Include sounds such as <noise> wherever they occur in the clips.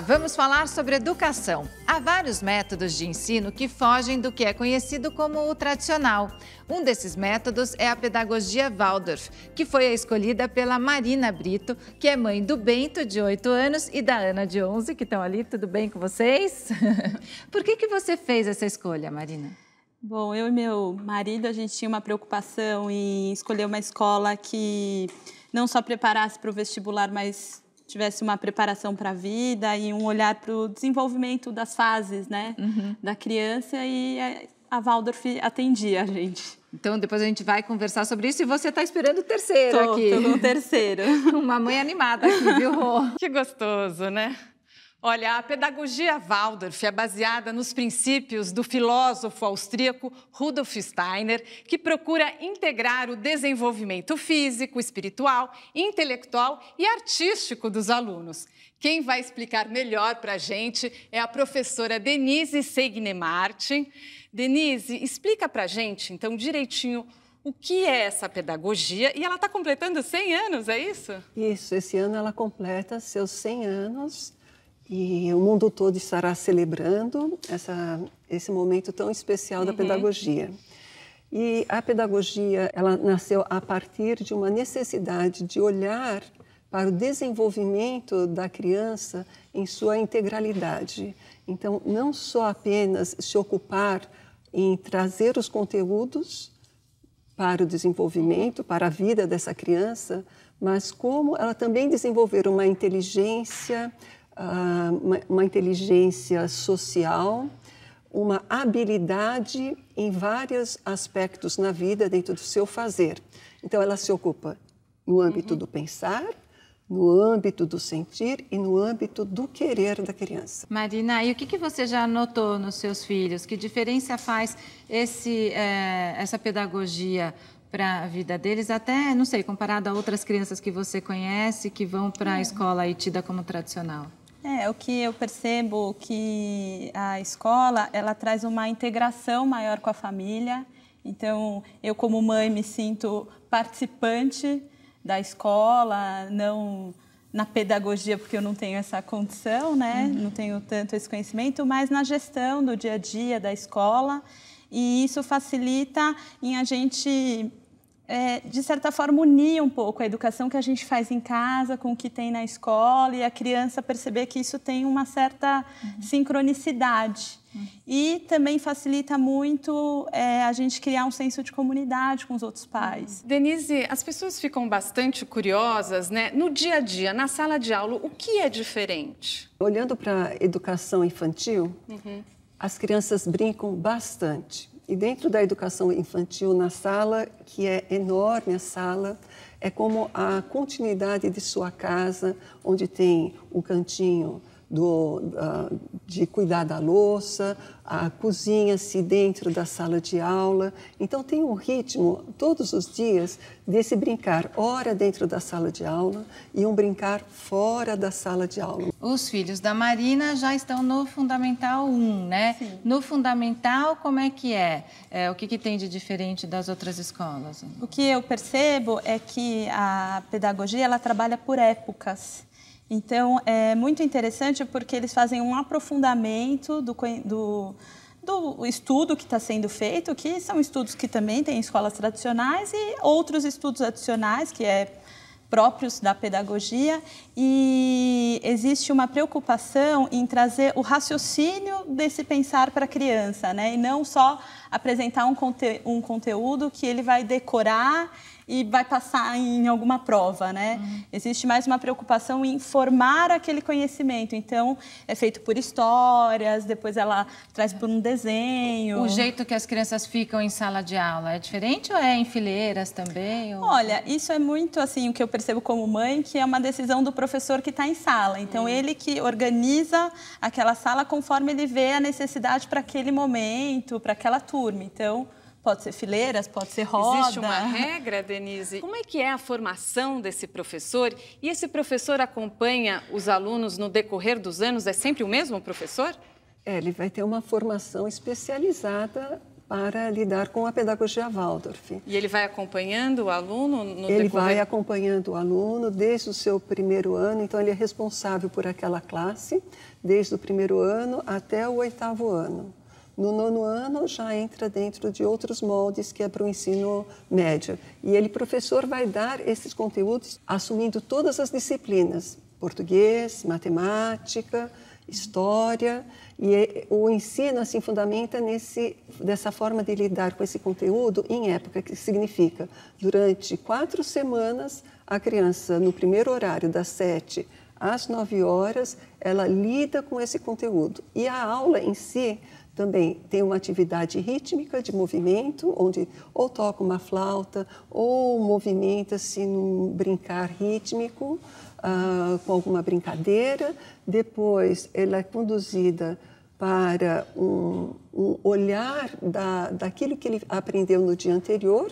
vamos falar sobre educação. Há vários métodos de ensino que fogem do que é conhecido como o tradicional. Um desses métodos é a pedagogia Waldorf, que foi a escolhida pela Marina Brito, que é mãe do Bento, de 8 anos, e da Ana, de 11, que estão ali. Tudo bem com vocês? <laughs> Por que, que você fez essa escolha, Marina? Bom, eu e meu marido, a gente tinha uma preocupação em escolher uma escola que não só preparasse para o vestibular, mas tivesse uma preparação para a vida e um olhar para o desenvolvimento das fases, né, uhum. da criança e é, a Waldorf atendia a gente. Então depois a gente vai conversar sobre isso e você está esperando o terceiro tô, aqui. Tô no terceiro. <laughs> uma mãe animada aqui, viu? Rô? Que gostoso, né? Olha, a pedagogia Waldorf é baseada nos princípios do filósofo austríaco Rudolf Steiner, que procura integrar o desenvolvimento físico, espiritual, intelectual e artístico dos alunos. Quem vai explicar melhor para a gente é a professora Denise Segne Martin. Denise, explica para a gente, então, direitinho o que é essa pedagogia? E ela está completando 100 anos, é isso? Isso, esse ano ela completa seus 100 anos e o mundo todo estará celebrando essa, esse momento tão especial uhum. da pedagogia. E a pedagogia, ela nasceu a partir de uma necessidade de olhar para o desenvolvimento da criança em sua integralidade. Então, não só apenas se ocupar em trazer os conteúdos para o desenvolvimento, para a vida dessa criança, mas como ela também desenvolver uma inteligência, ah, uma inteligência social, uma habilidade em vários aspectos na vida dentro do seu fazer. Então, ela se ocupa no âmbito uhum. do pensar, no âmbito do sentir e no âmbito do querer da criança. Marina, e o que, você já notou nos seus filhos? Que diferença faz esse, é, essa pedagogia para a vida deles, até, não sei, comparado a outras crianças que você conhece que vão para a hum. escola aí tida como tradicional? É, o que eu percebo que a escola, ela traz uma integração maior com a família. Então, eu como mãe me sinto participante da escola, não na pedagogia, porque eu não tenho essa condição, né? Uhum. Não tenho tanto esse conhecimento, mas na gestão do dia a dia da escola. E isso facilita em a gente é, de certa forma, unir um pouco a educação que a gente faz em casa com o que tem na escola e a criança perceber que isso tem uma certa uhum. sincronicidade. Uhum. E também facilita muito é, a gente criar um senso de comunidade com os outros uhum. pais. Uhum. Denise, as pessoas ficam bastante curiosas, né? No dia a dia, na sala de aula, o que é diferente? Olhando para a educação infantil, uhum. as crianças brincam bastante e dentro da educação infantil, na sala, que é enorme a sala, é como a continuidade de sua casa, onde tem o um cantinho do, uh, de cuidar da louça, a cozinha-se dentro da sala de aula. Então, tem um ritmo todos os dias desse brincar, hora dentro da sala de aula e um brincar fora da sala de aula. Os filhos da Marina já estão no Fundamental 1, né? Sim. No Fundamental, como é que é? é o que, que tem de diferente das outras escolas? O que eu percebo é que a pedagogia ela trabalha por épocas. Então, é muito interessante porque eles fazem um aprofundamento do, do, do estudo que está sendo feito, que são estudos que também têm escolas tradicionais e outros estudos adicionais, que é próprios da pedagogia e existe uma preocupação em trazer o raciocínio desse pensar para a criança, né? E não só apresentar um, conte um conteúdo que ele vai decorar e vai passar em alguma prova, né? Uhum. Existe mais uma preocupação em formar aquele conhecimento. Então, é feito por histórias, depois ela traz por um desenho. O jeito que as crianças ficam em sala de aula é diferente ou é em fileiras também? Ou... Olha, isso é muito assim o que eu percebo como mãe, que é uma decisão do professor que está em sala. Então, uhum. ele que organiza aquela sala conforme ele vê a necessidade para aquele momento, para aquela turma turma. Então, pode ser fileiras, pode ser roda. Existe uma regra, Denise? Como é que é a formação desse professor? E esse professor acompanha os alunos no decorrer dos anos? É sempre o mesmo professor? É, ele vai ter uma formação especializada para lidar com a pedagogia Waldorf. E ele vai acompanhando o aluno no Ele decorrer... vai acompanhando o aluno desde o seu primeiro ano, então ele é responsável por aquela classe, desde o primeiro ano até o oitavo ano. No nono ano já entra dentro de outros moldes que é para o ensino médio. E ele, professor, vai dar esses conteúdos assumindo todas as disciplinas: português, matemática, história. E é, o ensino assim fundamenta nesse dessa forma de lidar com esse conteúdo em época que significa durante quatro semanas a criança no primeiro horário das sete às 9 horas, ela lida com esse conteúdo. E a aula em si também tem uma atividade rítmica de movimento, onde ou toca uma flauta ou movimenta-se num brincar rítmico, uh, com alguma brincadeira. Depois, ela é conduzida para um, um olhar da, daquilo que ele aprendeu no dia anterior,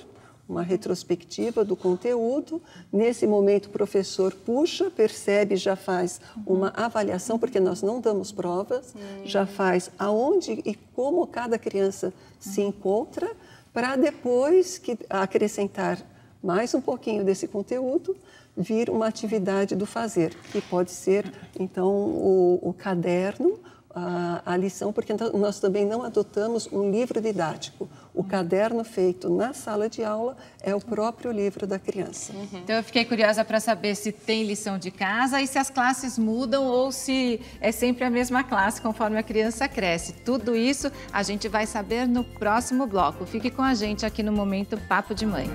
uma retrospectiva do conteúdo. Nesse momento, o professor puxa, percebe, já faz uma avaliação, porque nós não damos provas, já hum. faz aonde e como cada criança se encontra, para depois que acrescentar mais um pouquinho desse conteúdo, vir uma atividade do fazer, que pode ser, então, o, o caderno a, a, lição, porque então nós também não adotamos um livro didático. O uhum. caderno feito na sala de aula é o próprio livro da criança. Uhum. Então, eu fiquei curiosa para saber se tem lição de casa e se as classes mudam ou se é sempre a mesma classe conforme a criança cresce. Tudo isso a gente vai saber no próximo bloco. Fique com a gente aqui no Momento Papo de Mãe.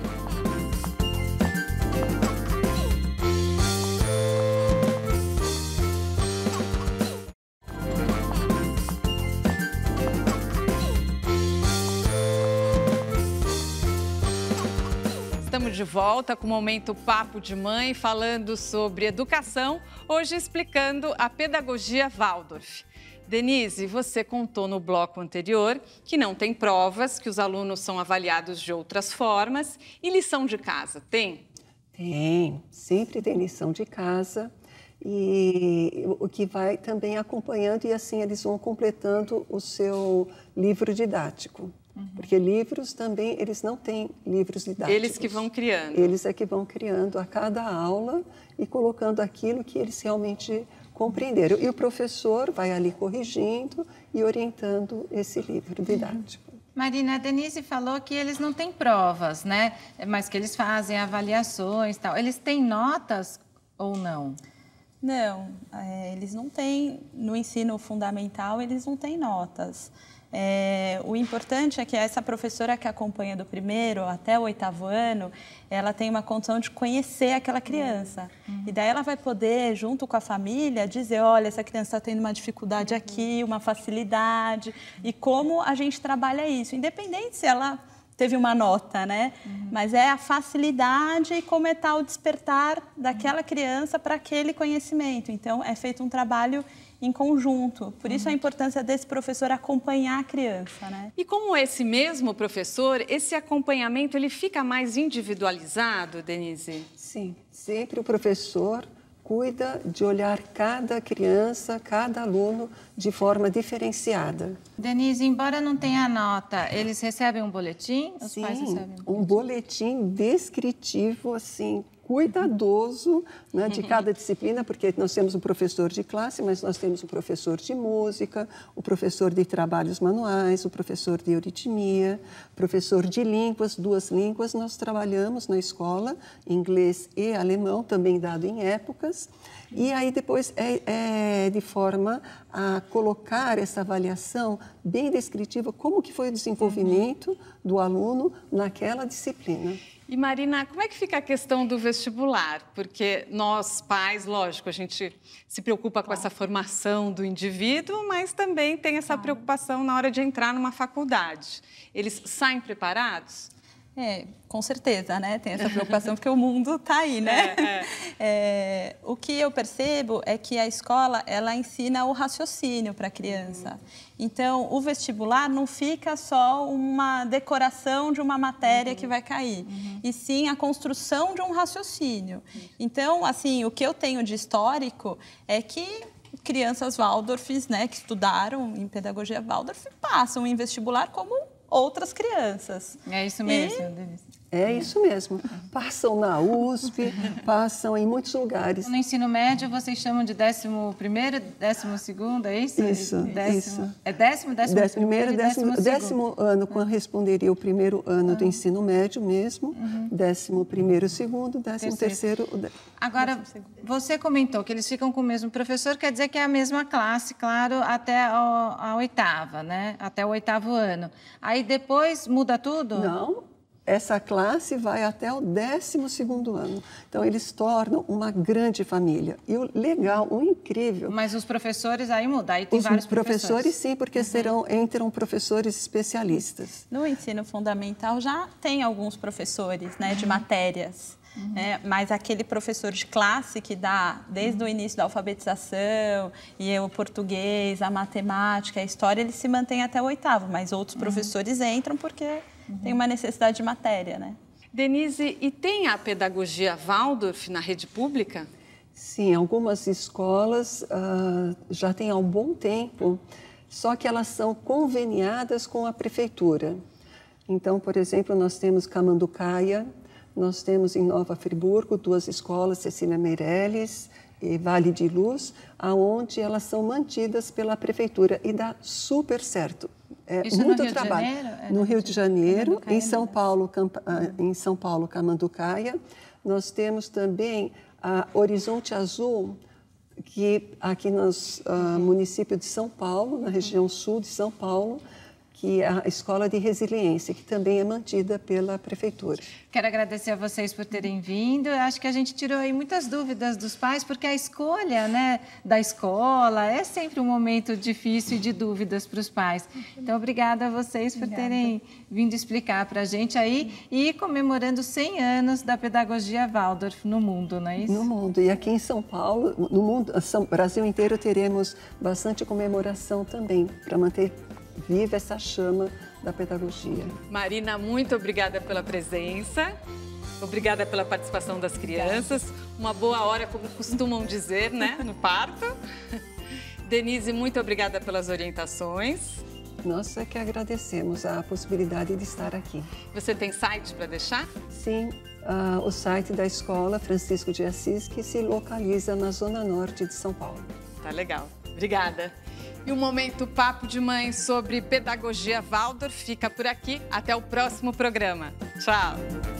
de volta com o momento Papo de Mãe, falando sobre educação, hoje explicando a pedagogia Waldorf. Denise, você contou no bloco anterior que não tem provas, que os alunos são avaliados de outras formas. E lição de casa, tem? Tem, sempre tem lição de casa e o que vai também acompanhando e assim eles vão completando o seu livro didático. Uhum. Porque livros também, eles não têm livros didáticos. Eles que vão criando. Eles é que vão criando a cada aula e colocando aquilo que eles realmente compreenderam. E o professor vai ali corrigindo e orientando esse livro uhum. didático. Marina, a Denise falou que eles não têm provas, né? Mas que eles fazem avaliações tal. Eles têm notas ou não? Não, é, eles não têm. No ensino fundamental, eles não têm notas. É, o importante é que essa professora que acompanha do primeiro até o oitavo ano, ela tem uma condição de conhecer aquela criança. Uhum. E daí ela vai poder, junto com a família, dizer, olha, essa criança está tendo uma dificuldade uhum. aqui, uma facilidade, uhum. e como a gente trabalha isso. Independente se ela teve uma nota, né? Uhum. Mas é a facilidade e como é tal o despertar daquela uhum. criança para aquele conhecimento. Então, é feito um trabalho em conjunto. Por isso a uhum. importância desse professor acompanhar a criança, né? E como esse mesmo professor, esse acompanhamento ele fica mais individualizado, Denise? Sim, sempre o professor cuida de olhar cada criança, cada aluno de forma diferenciada. Denise, embora não tenha nota, eles recebem um boletim? Os Sim, pais recebem um boletim, um boletim descritivo, assim, cuidadoso né, de cada disciplina, porque nós temos um professor de classe, mas nós temos um professor de música, o um professor de trabalhos manuais, o um professor de euritmia, professor de línguas, duas línguas. Nós trabalhamos na escola inglês e alemão, também dado em épocas. E aí depois é, é de forma a colocar essa avaliação bem descritiva, como que foi o desenvolvimento do aluno naquela disciplina. E Marina, como é que fica a questão do vestibular? Porque nós, pais, lógico, a gente se preocupa com essa formação do indivíduo, mas também tem essa preocupação na hora de entrar numa faculdade. Eles saem preparados? É, com certeza, né? Tem essa <laughs> preocupação porque o mundo está aí, né? É, é. <laughs> é. o que eu percebo é que a escola ela ensina o raciocínio para a criança. Uhum. Então, o vestibular não fica só uma decoração de uma matéria uhum. que vai cair, uhum. e sim a construção de um raciocínio. Então, assim, o que eu tenho de histórico é que crianças Waldorfs, né, que estudaram em pedagogia Waldorf, passam em vestibular como outras crianças. É isso mesmo, e, Denise. É isso mesmo. Passam na USP, passam em muitos lugares. No ensino médio, vocês chamam de 11 primeiro, 12 segundo, é isso? Isso, décimo, isso. É décimo, décimo, décimo primeiro, décimo, décimo, décimo ano corresponderia o primeiro ano ah. do ensino médio mesmo, uhum. décimo primeiro, segundo, décimo terceiro. terceiro Agora, você comentou que eles ficam com o mesmo professor, quer dizer que é a mesma classe, claro, até a, a oitava, né? Até o oitavo ano. Aí depois muda tudo? Não, essa classe vai até o 12 ano. Então, eles tornam uma grande família. E o legal, o incrível... Mas os professores aí mudam, aí tem os vários professores. professores sim, porque uhum. serão, entram professores especialistas. No ensino fundamental já tem alguns professores né, de uhum. matérias. Uhum. É, mas aquele professor de classe que dá desde uhum. o início da alfabetização e o português, a matemática, a história, ele se mantém até o oitavo, mas outros uhum. professores entram porque Uhum. tem uma necessidade de matéria, né? Denise, e tem a pedagogia Waldorf na rede pública? Sim, algumas escolas uh, já têm há um bom tempo, só que elas são conveniadas com a prefeitura. Então, por exemplo, nós temos Camanducaia, nós temos em Nova Friburgo duas escolas, Cecília Meirelles e Vale de Luz, aonde elas são mantidas pela prefeitura e dá super certo. É, Isso muito no trabalho. Janeiro, é, no Rio de Janeiro, em São Paulo, ah, em São Paulo, Camanducaia. Nós temos também a Horizonte Azul, que aqui no uh, ah, município de São Paulo, na região sul de São Paulo, que é a Escola de Resiliência, que também é mantida pela Prefeitura. Quero agradecer a vocês por terem vindo. Acho que a gente tirou aí muitas dúvidas dos pais, porque a escolha né, da escola é sempre um momento difícil e de dúvidas para os pais. Então, obrigada a vocês por terem vindo explicar para a gente aí e comemorando 100 anos da pedagogia Waldorf no mundo, não é isso? No mundo. E aqui em São Paulo, no mundo, São, Brasil inteiro, teremos bastante comemoração também para manter Vive essa chama da pedagogia. Marina, muito obrigada pela presença. Obrigada pela participação das crianças. Uma boa hora, como costumam dizer, né, <laughs> no parto. Denise, muito obrigada pelas orientações. Nós é que agradecemos a possibilidade de estar aqui. Você tem site para deixar? Sim, uh, o site da escola Francisco de Assis, que se localiza na zona norte de São Paulo. Tá legal. Obrigada. E o momento Papo de Mãe sobre pedagogia Waldorf fica por aqui. Até o próximo programa. Tchau.